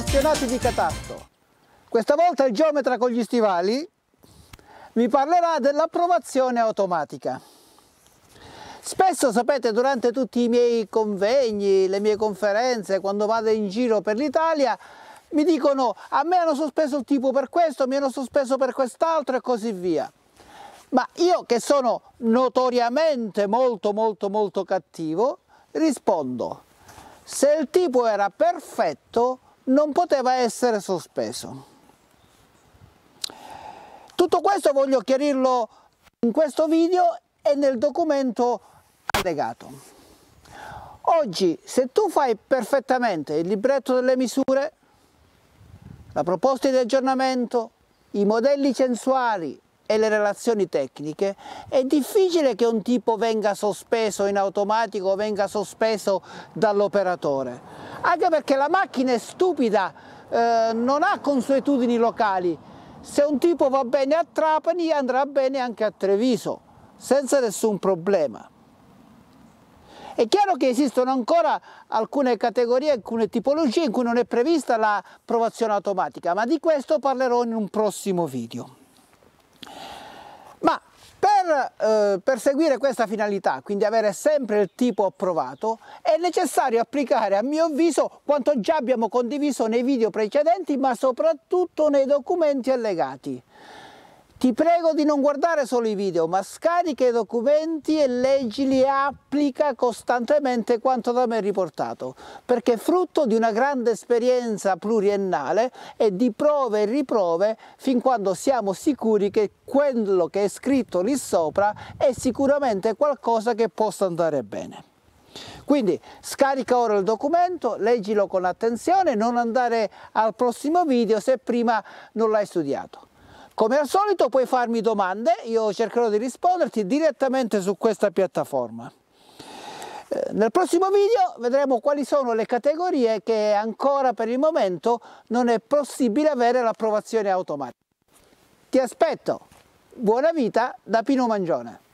appassionati di catasto. Questa volta il geometra con gli stivali vi parlerà dell'approvazione automatica. Spesso, sapete, durante tutti i miei convegni, le mie conferenze, quando vado in giro per l'Italia, mi dicono a me hanno sospeso il tipo per questo, mi hanno sospeso per quest'altro e così via. Ma io che sono notoriamente molto molto molto cattivo, rispondo, se il tipo era perfetto, non poteva essere sospeso. Tutto questo voglio chiarirlo in questo video e nel documento allegato. Oggi se tu fai perfettamente il libretto delle misure, la proposta di aggiornamento, i modelli censuali e le relazioni tecniche, è difficile che un tipo venga sospeso in automatico o venga sospeso dall'operatore, anche perché la macchina è stupida, eh, non ha consuetudini locali. Se un tipo va bene a Trapani andrà bene anche a Treviso, senza nessun problema. È chiaro che esistono ancora alcune categorie, alcune tipologie in cui non è prevista l'approvazione automatica, ma di questo parlerò in un prossimo video. Per eh, perseguire questa finalità, quindi avere sempre il tipo approvato, è necessario applicare a mio avviso quanto già abbiamo condiviso nei video precedenti ma soprattutto nei documenti allegati. Ti prego di non guardare solo i video, ma scarica i documenti e leggili e applica costantemente quanto da me riportato, perché è frutto di una grande esperienza pluriennale e di prove e riprove fin quando siamo sicuri che quello che è scritto lì sopra è sicuramente qualcosa che possa andare bene. Quindi scarica ora il documento, leggilo con attenzione, non andare al prossimo video se prima non l'hai studiato. Come al solito puoi farmi domande, io cercherò di risponderti direttamente su questa piattaforma. Eh, nel prossimo video vedremo quali sono le categorie che ancora per il momento non è possibile avere l'approvazione automatica. Ti aspetto! Buona vita da Pino Mangione!